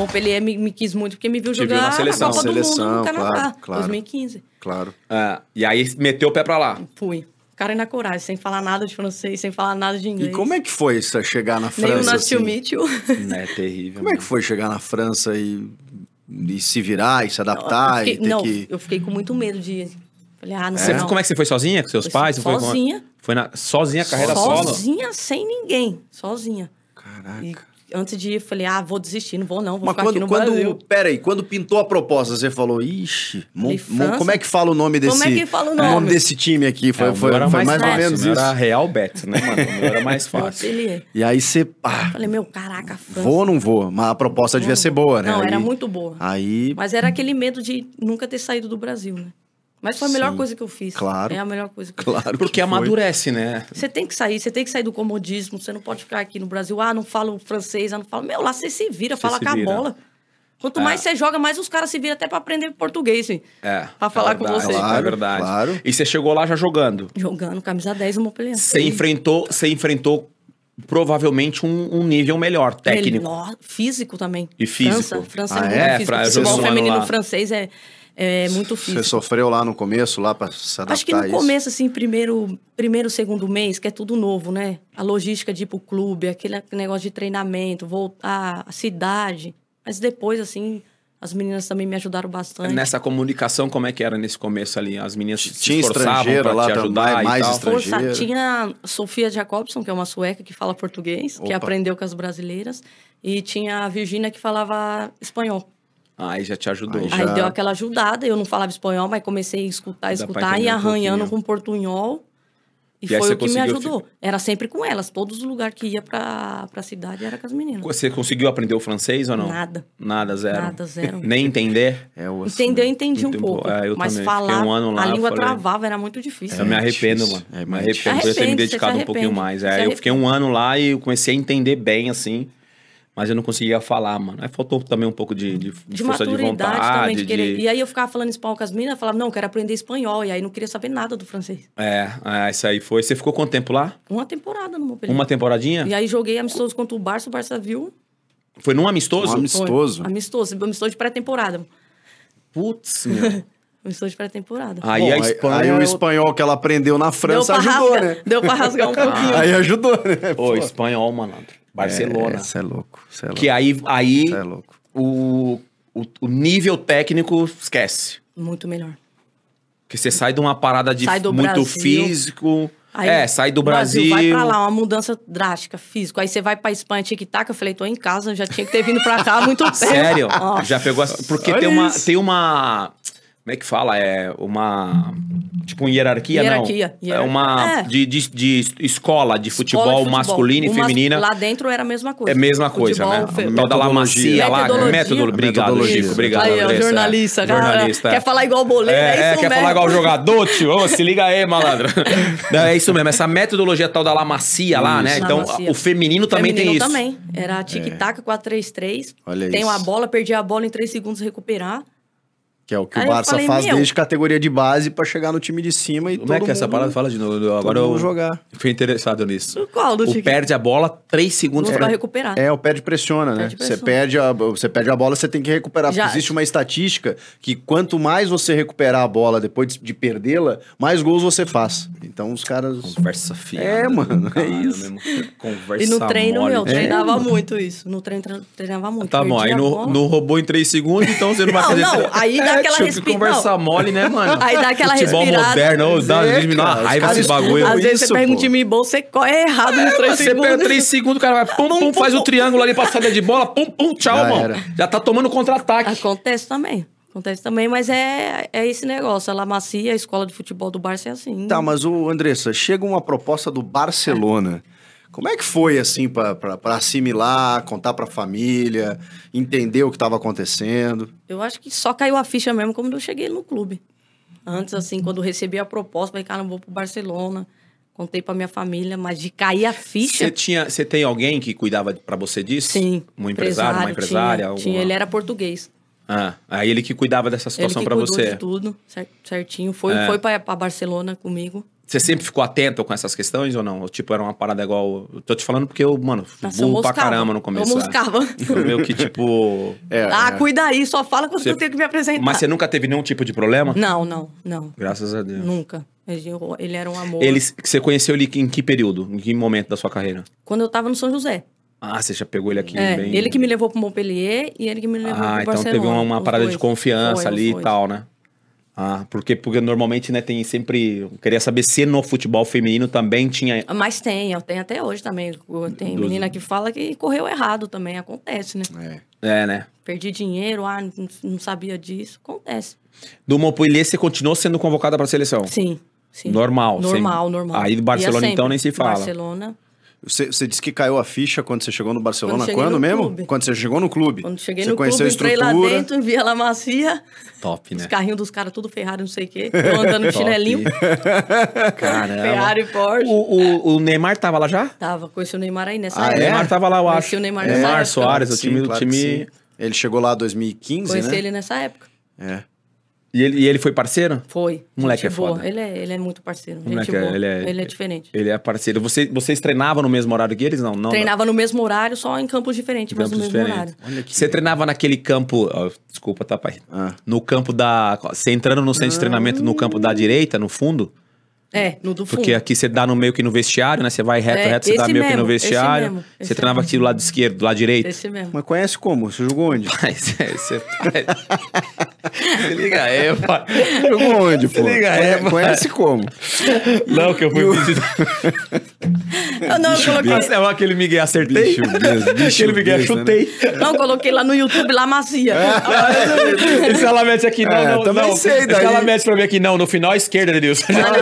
Montpellier me, me, quis muito porque me viu jogar viu na seleção, na Copa seleção, do Mundo no Canadá, claro, claro, 2015. Claro. Ah, e aí meteu o pé pra lá. Fui. Cara é na coragem, sem falar nada de francês, sem falar nada de inglês. E como é que foi isso, é chegar na França? Nem o Nascimento. Assim? Mitchell. É terrível. Como é que foi chegar na França e, e se virar e se adaptar? Eu fiquei, não, que... eu fiquei com muito medo de Falei, ah, não, é? não. Como é que você foi sozinha com seus eu pais? Sozinha. Foi, com... foi na... sozinha, carreira sozinha, solo? Sozinha, sem ninguém. Sozinha. Caraca. E antes de ir, falei, ah, vou desistir, não vou não, vou Mas ficar quando, aqui no quando, Brasil. Peraí, quando pintou a proposta, você falou, ixi, como é que fala o nome desse... Como é que fala o nome? nome desse time aqui, foi, é, foi, foi mais, mais ou menos né? isso. Era Real Bet né, mano? Era mais fácil. e aí você, pá... Ah, falei, meu, caraca, França. Vou ou não vou? Mas a proposta devia ser boa, né? Não, aí, era muito boa. Aí... Mas era aquele medo de nunca ter saído do Brasil, né? Mas foi a melhor Sim, coisa que eu fiz. Claro. É a melhor coisa que claro eu fiz. Porque amadurece, né? Você tem que sair, você tem que sair do comodismo, você não pode ficar aqui no Brasil, ah, não falo francês, ah, não falo. Meu, lá você se vira, fala se com vira. a bola. Quanto é. mais você joga, mais os caras se viram até para aprender português, sim. É. Pra falar é verdade, com você. É claro, é verdade. Claro. E você chegou lá já jogando? Jogando, camisa 10 no Montpellier. Você enfrentou, você enfrentou provavelmente um, um, nível melhor, técnico. Melhor, físico também. E físico. França, França é ah, é? feminino, físico. Futebol feminino lá. francês é é muito físico. Você sofreu lá no começo, lá para se adaptar Acho que no começo, assim, primeiro, primeiro, segundo mês, que é tudo novo, né? A logística de ir pro clube, aquele negócio de treinamento, voltar, a cidade. Mas depois, assim, as meninas também me ajudaram bastante. Nessa comunicação, como é que era nesse começo ali? As meninas tinha se esforçavam para te ajudar e mais estrangeira. Força, tinha Sofia Jacobson, que é uma sueca que fala português, Opa. que aprendeu com as brasileiras. E tinha a Virginia, que falava espanhol. Aí já te ajudou. Aí, já... aí, deu aquela ajudada, eu não falava espanhol, mas comecei a escutar, escutar e arranhando um com portunhol. E, e foi o que me ajudou. Ficar... Era sempre com elas. Todos os lugares que ia pra, pra cidade era com as meninas. Você conseguiu aprender o francês ou não? Nada. Nada, zero. Nada, zero. Nem entender? É, eu, assim, Entender, eu entendi um pouco. É, eu mas também. falar, um lá, a língua falei... travava, era muito difícil. É, eu me é arrependo, mano. É, me arrependo. eu ter me dedicado um pouquinho mais. É, eu fiquei um ano lá e eu comecei a entender bem, assim mas eu não conseguia falar, mano. Aí faltou também um pouco de, de, de, força de vontade. Também, de querer... de... E aí eu ficava falando espanhol com as meninas, falava, não, quero aprender espanhol. E aí não queria saber nada do francês. É, é isso aí foi. Você ficou quanto tempo lá? Uma temporada no Montpellier. Uma temporadinha? E aí joguei amistoso contra o Barça, o Barça viu. Foi num amistoso? Um amistoso. Foi. Amistoso, amistoso de pré-temporada. Putz, meu. Amistoso de pré-temporada. Aí Bom, a Espanha. Aí o espanhol que ela aprendeu na França ajudou, rasgar, né? Deu pra rasgar um pouquinho. Aí ajudou, né? Pô, Pô. espanhol, malandro. Barcelona. Isso é, é, louco, é louco. Que aí, aí é louco. O, o, o, nível técnico esquece. Muito melhor. Que você sai de uma parada de muito Brasil, físico. Aí, é, sai do Brasil. Brasil. Vai pra lá, uma mudança drástica, físico. Aí você vai pra Espanha, tinha que estar, tá, que eu falei, tô em casa, já tinha que ter vindo pra cá há muito tempo. Sério? Oh. Já pegou. Porque tem uma, tem uma como é que fala? É uma. Tipo, uma hierarquia, hierarquia não. Hierarquia. É uma. É. De, de, de, escola de futebol, futebol. masculino e feminina. Lá dentro era a mesma coisa. É a mesma coisa, né? futebol, né? Fe... Toda lá macia, lá. Método. Obrigado, Chico. Obrigado, aí, Andressa. Jornalista, é. cara. Jornalista. Quer falar igual o boleiro? É, é, é quer mesmo. falar igual o jogador, tio. Oh, se liga aí, malandro. não, é isso mesmo. Essa metodologia tal da Lamacia lá, né? Na então, o feminino também feminino tem isso. também. Era tic-tac, 4-3-3. É. Olha Tem isso. uma bola, perdi a bola em 3 segundos recuperar. Que é o que Aí o Barça falei, faz meu. desde categoria de base para chegar no time de cima e Como é que é mundo, essa parada fala de novo? Agora eu jogar. fui interessado nisso. Qual do o perde a bola, três segundos para recuperar. É, o perde pressiona, né? Você perde, a, você perde a bola, você tem que recuperar. Já. existe uma estatística que quanto mais você recuperar a bola depois de perdê-la, mais gols você faz. Então os caras. Conversa fiada. É, mano, é isso. Conversa E no treino, mole. eu é. treinava é. muito isso. No treino, treinava muito. Tá bom, aí no, no, roubou em três segundos, então você não vai fazer. Não, não, aí dá aquela respirada. conversar mole, né, mano? Aí dá aquela Futebol respirada. moderno, ou dá, às vezes me uma raiva esse bagulho. Às vezes você pega um time bom, você corre é errado nos é, três segundos. Você pega três segundos, o cara vai pum, pum, faz o triângulo ali pra saída de bola, pum, pum, tchau, mano. Já tá tomando contra-ataque. Acontece também. Acontece também, mas é, é esse negócio. ela Macia, a escola de futebol do Barça é assim. Tá, mas o Andressa, chega uma proposta do Barcelona. É. Como é que foi, assim, para assimilar, contar para a família, entender o que estava acontecendo? Eu acho que só caiu a ficha mesmo quando eu cheguei no clube. Antes, assim, quando recebi a proposta, falei, cara, eu vou pro Barcelona. Contei pra minha família, mas de cair a ficha. Você tinha, você tem alguém que cuidava para você disso? Sim. Um empresário, uma empresária? Tinha, tinha, ele era português. Ah, aí ele que cuidava dessa situação para você. Ele cuidou de tudo, certinho. Foi, é. foi para Barcelona comigo. Você sempre ficou atento com essas questões ou não? Tipo, era uma parada igual. Eu tô te falando porque eu, mano, burro pra caramba no começo. Eu é. moscava. Foi meio que tipo. É, ah, é. cuida aí, só fala que você... eu tenho que me apresentar. Mas você nunca teve nenhum tipo de problema? Não, não, não. Graças a Deus. Nunca. Ele era um amor. Ele, você conheceu ele em que período? Em que momento da sua carreira? Quando eu tava no São José. Ah, você já pegou ele aqui é, bem... Ele que me levou pro Montpellier e ele que me levou ah, pro então Barcelona. Ah, então teve uma, uma parada dois. de confiança foi, ali e tal, né? Ah, porque, porque normalmente, né, tem sempre. Eu queria saber se no futebol feminino também tinha. Mas tem, tem até hoje também. Tem menina que fala que correu errado também, acontece, né? É, é né? Perdi dinheiro, ah, não, não sabia disso, acontece. Do Montpellier, você continuou sendo convocada para a seleção? Sim, sim. Normal, Normal, normal. Aí do Barcelona, então, nem se fala. Barcelona. Você, você disse que caiu a ficha quando você chegou no Barcelona. Quando, quando no mesmo? Clube. Quando você chegou no clube. Quando cheguei você no conheceu clube, entrei lá dentro, vi ela macia. Top, né? Os carrinhos dos caras tudo Ferrari, não sei o quê. andando no chinelinho. Caramba. Ferrari, Porsche. O, o, o, Neymar tava lá já? Tava, conheci o Neymar aí nessa ah, é? época. É? Neymar tava lá, eu acho. Conheci o Neymar, Neymar Soares, o time do claro time... Ele chegou lá em 2015, conheci né? Conheci ele nessa época. É. E ele, e ele foi parceiro? Foi. Moleque é boa. foda. Ele é, ele é muito parceiro. Moleque, é, ele, é, ele é diferente. Ele é parceiro. Você, vocês treinavam no mesmo horário que eles? Não, não. Treinava não. no mesmo horário, só em campos diferentes, campos mas no mesmo horário. Você legal. treinava naquele campo. Oh, desculpa, tá, pai? Ah. No campo da. Você entrando no centro ah. de treinamento no campo da hum. direita, no fundo? É, no do fundo. Porque aqui você dá no meio que no vestiário, né? Você vai reto, é, reto, você dá meio mesmo, que no vestiário. Esse mesmo, esse você treinava mesmo. aqui do lado esquerdo, do lado direito. Esse mesmo. Mas conhece como? Você jogou onde? Mas, é, você... Se liga aí, é, pá. Jogou onde, pô? Se liga aí, é, pá. Conhece como? Não, que eu fui visitar. Eu não, eu coloquei... É aquele Miguel acertei. Bicho, bicho, aquele Miguel né? chutei. Né? Não, coloquei lá no YouTube, lá macia. É. E se ela mete aqui, não, é, não, também não. Sei daí. Se ela mete pra mim aqui, não, no final à esquerda, Deus. Ah,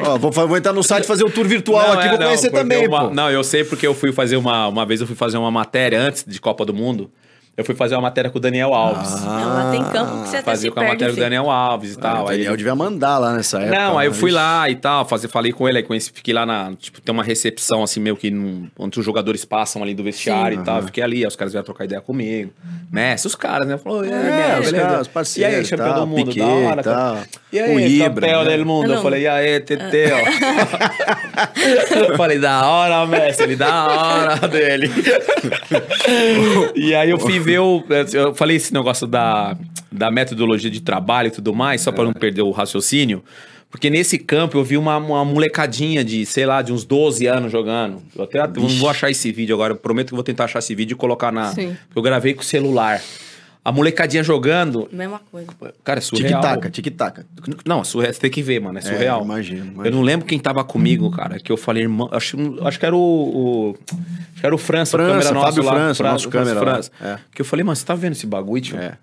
não. Ó, vou, entrar no site fazer um tour virtual não, aqui, vou conhecer também, uma, Não, eu sei porque eu fui fazer uma... Uma vez eu fui fazer uma matéria antes de Copa do Mundo eu fui fazer uma matéria com o Daniel Alves. Ah, tem campo que você Fazia com a matéria com o Daniel Alves e tal. Ah, o Daniel aí... devia mandar lá nessa época. Não, aí eu fui lá e tal, fazer, falei com ele, aí conheci, fiquei lá na. Tipo, tem uma recepção assim, meio que num, onde os jogadores passam ali do vestiário Sim, e tal. Fiquei ali, aí os caras vieram trocar ideia comigo. Messi, os caras, né? Falou, é, é, é, os os parceiros. E aí, campeão do tá, mundo, Piquet, da hora. Tal. Tá? Tá. E aí, um tá Ibra, né? del Mundo? Não. Eu falei, e aí, Teteu? Ah. eu falei, da hora, mestre, ele da hora dele. e aí eu fui ver o... Eu falei esse negócio da, da metodologia de trabalho e tudo mais, só é. para não perder o raciocínio. Porque nesse campo eu vi uma, uma molecadinha de, sei lá, de uns 12 anos jogando. Eu até Ixi. não vou achar esse vídeo agora, eu prometo que vou tentar achar esse vídeo e colocar na. Sim. Eu gravei com o celular. A molecadinha jogando. Mesma coisa. Cara, é surreal. Tic-taca, tic-taca. Não, é surreal, você tem que ver, mano. É, é surreal. É, imagino, imagino, Eu não lembro quem tava comigo, cara, que eu falei, irmão. Acho, acho que era o, o Acho que era o França, França o câmera nosso Fábio lá. França, pra, nosso câmera. França. É. Que eu falei, mano, você tá vendo esse bagulho, tio? É.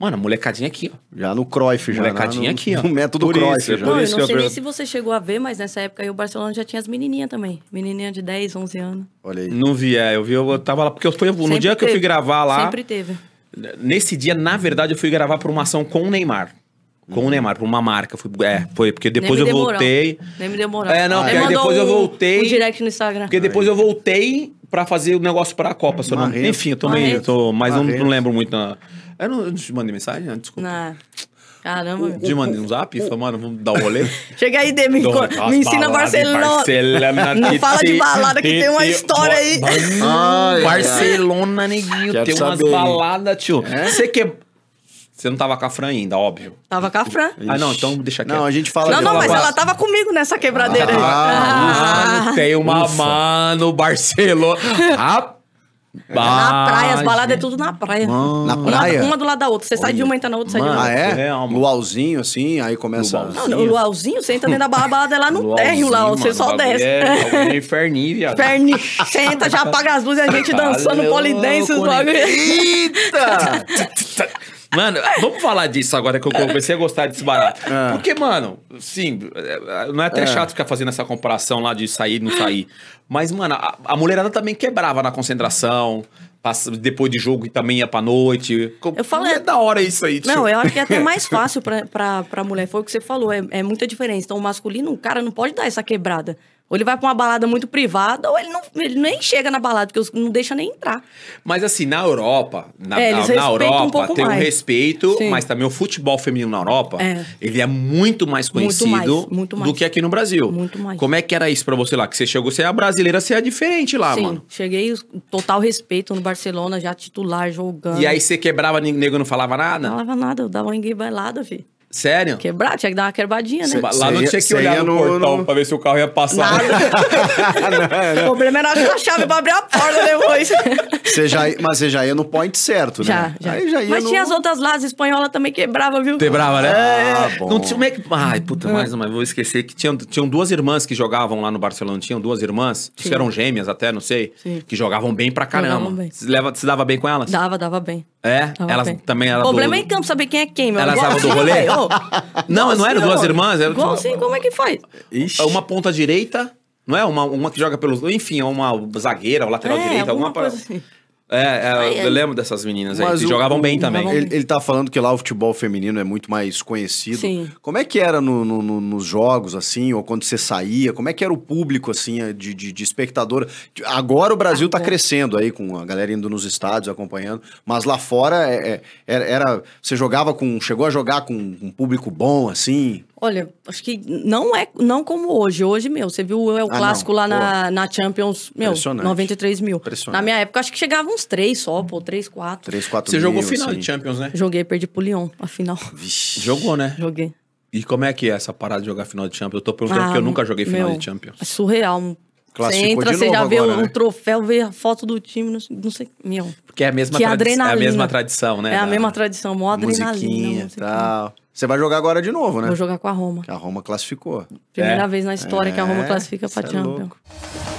Mano, a molecadinha aqui, ó. Já no Cruyff, já. Molecadinha né? aqui, ó. No método Cruyff. Isso, já. Não, eu não sei nem se você chegou a ver, mas nessa época aí o Barcelona já tinha as menininhas também. Menininha de 10, 11 anos. Olha aí. Não vi, é. Eu vi, eu tava lá. Porque eu fui, no dia teve. que eu fui gravar lá... Sempre teve. Nesse dia, na uhum. verdade, eu fui gravar por uma ação com o Neymar. Com o uhum. Neymar, pra uma marca. Fui, é, foi, porque depois eu voltei. Nem me demorou. É, não, porque depois eu voltei. Um direct no Instagram. Porque depois eu voltei pra fazer o negócio pra Copa. Se eu não, enfim, eu também. Eu tô, mas não, não lembro muito. eu não, eu não te mandei mensagem? Né? Desculpa. Não. Caramba. De mandar um zap, falou, mano, vamos dar um rolê. Chega aí, Dê, me, me ensina Barcelona. Barcelona. Não fala de balada que tem uma história aí. Ai, Barcelona, neguinho, Quero tem saber. umas baladas, tio. É? Você é? que você não tava com a Fran ainda, óbvio. Tava com a Fran. Ah, não, então deixa aqui. Não, a gente fala... Não, não, mas ela tava comigo nessa quebradeira ah, aí. Ah, ah, tem uma ufa. mano, Barcelona... Rapaz! É. na praia, as baladas é gente. é tudo na praia. Mano. Na praia? Uma, uma, do lado da outra. Você Olha. sai de uma, entra na outra, Mano. sai de outra. Ah, é? é Luauzinho, assim, aí começa... Luauzinho. Não, luauzinho, você entra dentro da barra, balada é lá no térreo, lá, você só desce. É, é inferninho, viado. Inferninho. Senta, já apaga as luzes e a gente dançando polidense. Né? Eita! Mano, vamos falar disso agora que eu comecei a gostar desse barato. Ah. Porque, mano, sim, não é até ah. chato ficar fazendo essa comparação lá de sair e não sair. Mas, mano, a, a mulherada também quebrava na concentração depois de jogo e também ia pra noite. Eu falo, é, é da hora isso aí. Tio. Não, tipo. eu acho que é até mais fácil pra, pra, pra mulher. Foi o que você falou, é, é muita diferença. Então, o masculino, o cara não pode dar essa quebrada. Ou ele vai pra uma balada muito privada, ou ele, não, ele nem chega na balada, porque não deixa nem entrar. Mas assim, na Europa, na, é, na, Europa, um tem um respeito, Sim. mas também o futebol feminino na Europa, é. ele é muito mais conhecido muito mais, muito mais. do que aqui no Brasil. Muito mais. Como é que era isso pra você lá? Que você chegou, você é brasileira, você é diferente lá, Sim, mano. Cheguei, total respeito no Barcelona, já titular, jogando. E aí você quebrava, nego não falava nada? Não falava nada, eu dava ninguém enguibalada, filho. Sério? Quebrar, tinha que dar uma quebradinha, né? Lá não tinha que olhar no, portão no... pra ver se o carro ia passar. Nada. o problema era achar a chave pra abrir a porta depois. Você já, mas você já ia no point certo, né? Já, já. Aí já ia mas no... tinha as outras lajes espanholas também quebrava, viu? Quebrava, né? Ah, ah, bom. Não tinha como é que... Ai, puta, ah. mais uma, vou esquecer que tinham, tinham duas irmãs que jogavam lá no Barcelona. Tinham duas irmãs, que eram gêmeas até, não sei, Sim. que jogavam bem pra caramba. Bem. Se, leva, se dava bem com elas? Dava, dava bem. É, Tava tá elas bem. também eram O problema do... é em campo saber quem é quem, meu Elas estavam do rolê? Assim, não, não assim, eram duas irmãs. Era... Igual assim, como é que faz? Ixi. Uma ponta direita, não é? Uma, uma que joga pelos... Enfim, uma zagueira, ou lateral é, direita, alguma, alguma coisa pra... assim. É, é eu lembro dessas meninas aí, que o- jogavam bem também. Ele, ele tá falando que lá o futebol feminino é muito mais conhecido. Sim. Como é que era no- no- no- nos jogos, assim, ou quando você saía? Como é que era o público, assim, de, de, de espectador? Agora o Brasil tá crescendo aí, com a galera indo nos estádios, acompanhando. Mas lá fora, é- é- era, era- você jogava com... Chegou a jogar com um público bom, assim? Olha, acho que não é não como hoje. Hoje, meu, você viu o ah, Clássico ah, lá na, na Champions, meu, 93 mil. Na minha época, acho que chegava uns três só, pô, três quatro. Três quatro. Você mil, jogou final assim. de Champions, né? Joguei, perdi pro Lyon, a final. Vixe. Jogou, né? Joguei. E como é que é essa parada de jogar final de Champions? Eu tô perguntando ah, porque eu nunca joguei final meu, de Champions. É surreal. Classificou você entra, você já vê o um né? troféu, vê a foto do time, não sei, não sei meu. Porque é a mesma, que é a mesma tradição, né? É a mesma tradição, mó adrenalina. Musiquinha, musiquinha. tal. Você vai jogar agora de novo, né? Vou jogar com a Roma. Que a Roma classificou. Primeira é. vez na história é. que a Roma é. classifica para é Champions. É louco.